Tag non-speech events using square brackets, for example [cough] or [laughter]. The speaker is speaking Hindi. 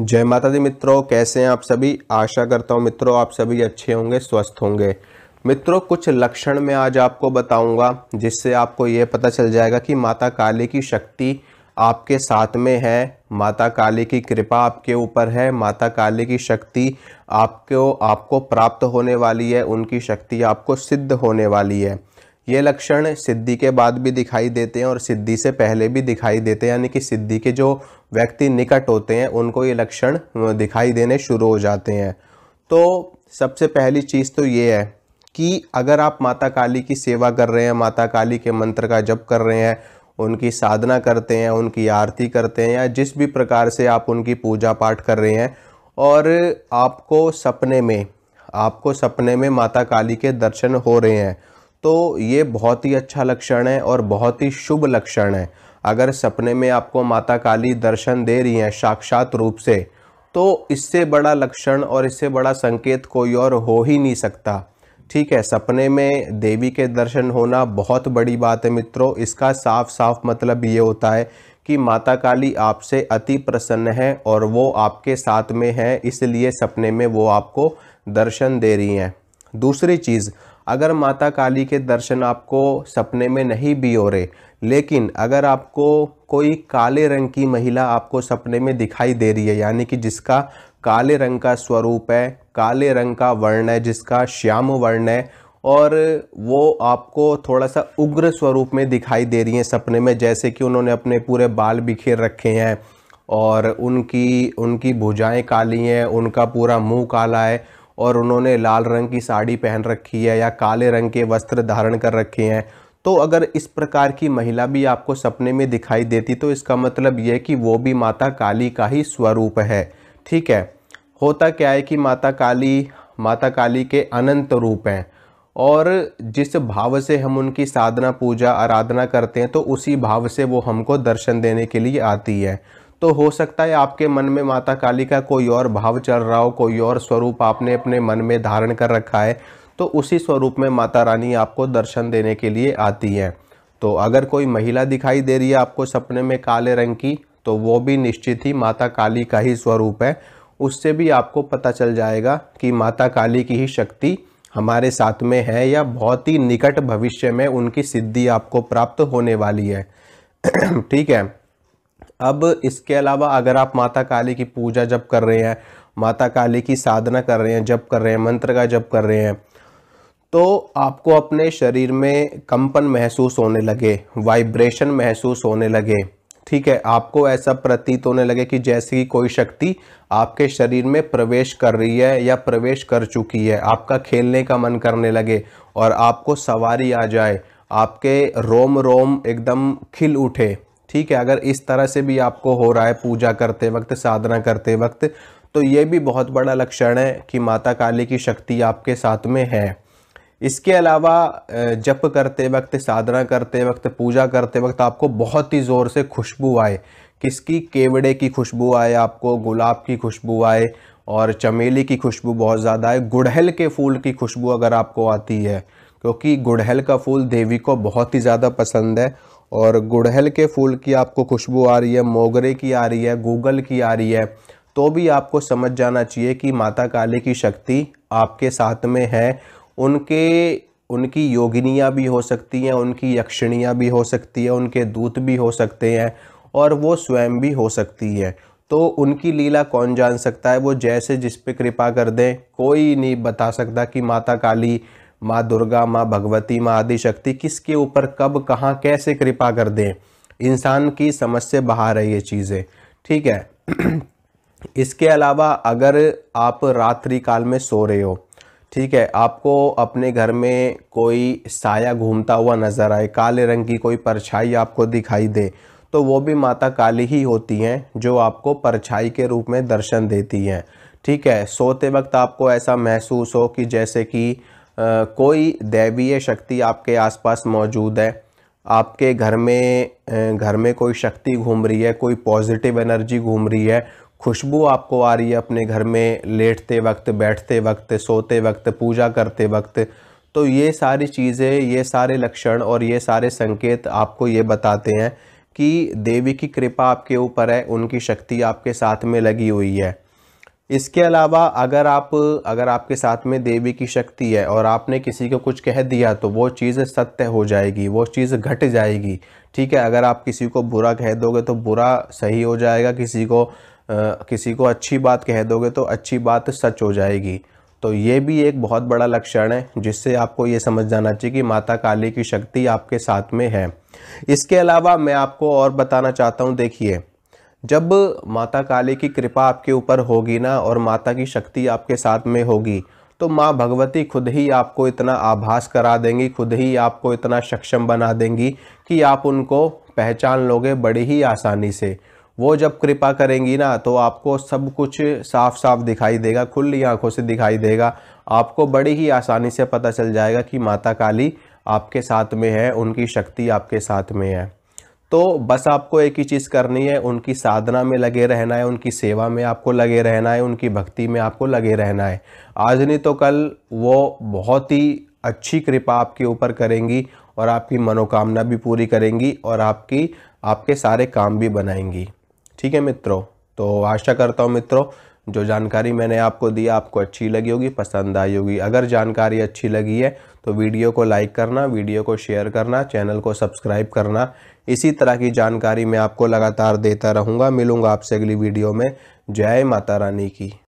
जय माता दी मित्रों कैसे हैं आप सभी आशा करता हूं मित्रों आप सभी अच्छे होंगे स्वस्थ होंगे मित्रों कुछ लक्षण मैं आज आपको बताऊंगा जिससे आपको ये पता चल जाएगा कि माता काली की शक्ति आपके साथ में है माता काली की कृपा आपके ऊपर है माता काली की शक्ति आपको आपको प्राप्त होने वाली है उनकी शक्ति आपको सिद्ध होने वाली है ये लक्षण सिद्धि के बाद भी दिखाई देते हैं और सिद्धि से पहले भी दिखाई देते हैं यानी कि सिद्धि के जो व्यक्ति निकट होते हैं उनको ये लक्षण दिखाई देने शुरू हो जाते हैं तो सबसे पहली चीज़ तो ये है कि अगर आप माता काली की सेवा कर रहे हैं माता काली के मंत्र का जप कर रहे हैं उनकी साधना करते हैं उनकी आरती करते हैं या जिस भी प्रकार से आप उनकी पूजा पाठ कर रहे हैं और आपको सपने में आपको सपने में माता काली के दर्शन हो रहे हैं तो ये बहुत ही अच्छा लक्षण है और बहुत ही शुभ लक्षण है अगर सपने में आपको माता काली दर्शन दे रही हैं साक्षात रूप से तो इससे बड़ा लक्षण और इससे बड़ा संकेत कोई और हो ही नहीं सकता ठीक है सपने में देवी के दर्शन होना बहुत बड़ी बात है मित्रों इसका साफ साफ मतलब ये होता है कि माता काली आपसे अति प्रसन्न है और वो आपके साथ में है इसलिए सपने में वो आपको दर्शन दे रही हैं दूसरी चीज़ अगर माता काली के दर्शन आपको सपने में नहीं भी हो रहे लेकिन अगर आपको कोई काले रंग की महिला आपको सपने में दिखाई दे रही है यानी कि जिसका काले रंग का स्वरूप है काले रंग का वर्ण है जिसका श्याम वर्ण है और वो आपको थोड़ा सा उग्र स्वरूप में दिखाई दे रही हैं सपने में जैसे कि उन्होंने अपने पूरे बाल बिखेर रखे हैं और उनकी उनकी भुजाएं काली हैं उनका पूरा मुंह काला है और उन्होंने लाल रंग की साड़ी पहन रखी है या काले रंग के वस्त्र धारण कर रखे हैं तो अगर इस प्रकार की महिला भी आपको सपने में दिखाई देती तो इसका मतलब यह कि वो भी माता काली का ही स्वरूप है ठीक है होता क्या है कि माता काली माता काली के अनंत रूप हैं और जिस भाव से हम उनकी साधना पूजा आराधना करते हैं तो उसी भाव से वो हमको दर्शन देने के लिए आती है तो हो सकता है आपके मन में माता काली का कोई और भाव चल रहा हो कोई और स्वरूप आपने अपने मन में धारण कर रखा है तो उसी स्वरूप में माता रानी आपको दर्शन देने के लिए आती हैं तो अगर कोई महिला दिखाई दे रही है आपको सपने में काले रंग की तो वो भी निश्चित ही माता काली का ही स्वरूप है उससे भी आपको पता चल जाएगा कि माता काली की ही शक्ति हमारे साथ में है या बहुत ही निकट भविष्य में उनकी सिद्धि आपको प्राप्त होने वाली है [clears throat] ठीक है अब इसके अलावा अगर आप माता काली की पूजा जब कर रहे हैं माता काली की साधना कर रहे हैं जब कर रहे हैं मंत्र का जब कर रहे हैं तो आपको अपने शरीर में कंपन महसूस होने लगे वाइब्रेशन महसूस होने लगे ठीक है आपको ऐसा प्रतीत होने लगे कि जैसे कि कोई शक्ति आपके शरीर में प्रवेश कर रही है या प्रवेश कर चुकी है आपका खेलने का मन करने लगे और आपको सवारी आ जाए आपके रोम रोम एकदम खिल उठे ठीक है अगर इस तरह से भी आपको हो रहा है पूजा करते वक्त साधना करते वक्त तो ये भी बहुत बड़ा लक्षण है कि माता काली की शक्ति आपके साथ में है इसके अलावा जप करते वक्त साधना करते वक्त पूजा करते वक्त आपको बहुत ही ज़ोर से खुशबू आए किसकी केवड़े की खुशबू आए आपको गुलाब की खुशबू आए और चमेली की खुशबू बहुत ज़्यादा है गुड़हल के फूल की खुशबू अगर आपको आती है क्योंकि गुड़हल का फूल देवी को बहुत ही ज़्यादा पसंद है और गुड़हल के फूल की आपको खुशबू आ रही है मोगरे की आ रही है गूगल की आ रही है तो भी आपको समझ जाना चाहिए कि माता काली की शक्ति आपके साथ में है उनके उनकी योगिनियाँ भी हो सकती हैं उनकी यक्षिणियाँ भी हो सकती है उनके दूत भी हो सकते हैं और वो स्वयं भी हो सकती है तो उनकी लीला कौन जान सकता है वो जैसे जिस पे कृपा कर दें कोई नहीं बता सकता कि माता काली माँ दुर्गा माँ भगवती माँ आदिशक्ति किसके ऊपर कब कहाँ कैसे कृपा कर दें इंसान की समझ से बाहर है ये चीज़ें ठीक है [clears throat] इसके अलावा अगर आप रात्रि काल में सो रहे हो ठीक है आपको अपने घर में कोई साया घूमता हुआ नज़र आए काले रंग की कोई परछाई आपको दिखाई दे तो वो भी माता काली ही होती हैं जो आपको परछाई के रूप में दर्शन देती हैं ठीक है सोते वक्त आपको ऐसा महसूस हो कि जैसे कि कोई दैवीय शक्ति आपके आसपास मौजूद है आपके घर में घर में कोई शक्ति घूम रही है कोई पॉजिटिव एनर्जी घूम रही है खुशबू आपको आ रही है अपने घर में लेटते वक्त बैठते वक्त सोते वक्त पूजा करते वक्त तो ये सारी चीज़ें ये सारे लक्षण और ये सारे संकेत आपको ये बताते हैं कि देवी की कृपा आपके ऊपर है उनकी शक्ति आपके साथ में लगी हुई है इसके अलावा अगर आप अगर आपके साथ में देवी की शक्ति है और आपने किसी को कुछ कह दिया तो वो चीज़ सत्य हो जाएगी वो चीज़ घट जाएगी ठीक है अगर आप किसी को बुरा कह दोगे तो बुरा सही हो जाएगा किसी को आ, किसी को अच्छी बात कह दोगे तो अच्छी बात सच हो जाएगी तो ये भी एक बहुत बड़ा लक्षण है जिससे आपको ये समझ जाना चाहिए कि माता काली की शक्ति आपके साथ में है इसके अलावा मैं आपको और बताना चाहता हूँ देखिए जब माता काली की कृपा आपके ऊपर होगी ना और माता की शक्ति आपके साथ में होगी तो माँ भगवती खुद ही आपको इतना आभास करा देंगी खुद ही आपको इतना सक्षम बना देंगी कि आप उनको पहचान लोगे बड़ी ही आसानी से वो जब कृपा करेंगी ना तो आपको सब कुछ साफ साफ दिखाई देगा खुली आंखों से दिखाई देगा आपको बड़ी ही आसानी से पता चल जाएगा कि माता काली आपके साथ में है उनकी शक्ति आपके साथ में है तो बस आपको एक ही चीज़ करनी है उनकी साधना में लगे रहना है उनकी सेवा में आपको लगे रहना है उनकी भक्ति में आपको लगे रहना है आज नहीं तो कल वो बहुत ही अच्छी कृपा आपके ऊपर करेंगी और आपकी मनोकामना भी पूरी करेंगी और आपकी आपके सारे काम भी बनाएंगी ठीक है मित्रों तो आशा करता हूँ मित्रों जो जानकारी मैंने आपको दी आपको अच्छी लगी होगी पसंद आई होगी अगर जानकारी अच्छी लगी है तो वीडियो को लाइक करना वीडियो को शेयर करना चैनल को सब्सक्राइब करना इसी तरह की जानकारी मैं आपको लगातार देता रहूँगा मिलूँगा आपसे अगली वीडियो में जय माता रानी की